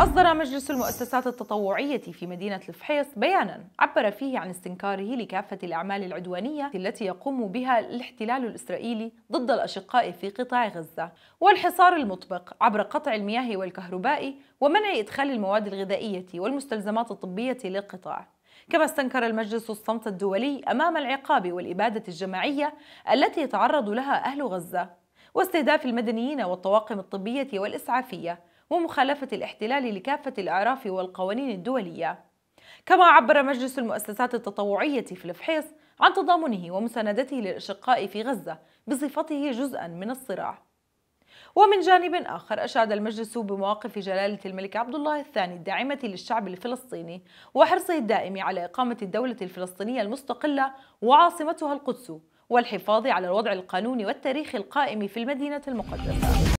أصدر مجلس المؤسسات التطوعية في مدينة الفحيص بيانا عبر فيه عن استنكاره لكافة الأعمال العدوانية التي يقوم بها الاحتلال الإسرائيلي ضد الأشقاء في قطاع غزة والحصار المطبق عبر قطع المياه والكهرباء ومنع إدخال المواد الغذائية والمستلزمات الطبية للقطاع كما استنكر المجلس الصمت الدولي أمام العقاب والإبادة الجماعية التي يتعرض لها أهل غزة واستهداف المدنيين والطواقم الطبية والإسعافية ومخالفة الاحتلال لكافة الأعراف والقوانين الدولية كما عبر مجلس المؤسسات التطوعية في الفحيص عن تضامنه ومساندته للأشقاء في غزة بصفته جزءا من الصراع ومن جانب آخر أشاد المجلس بمواقف جلالة الملك عبد الله الثاني الداعمة للشعب الفلسطيني وحرصه الدائم على إقامة الدولة الفلسطينية المستقلة وعاصمتها القدس والحفاظ على الوضع القانوني والتاريخ القائم في المدينة المقدسة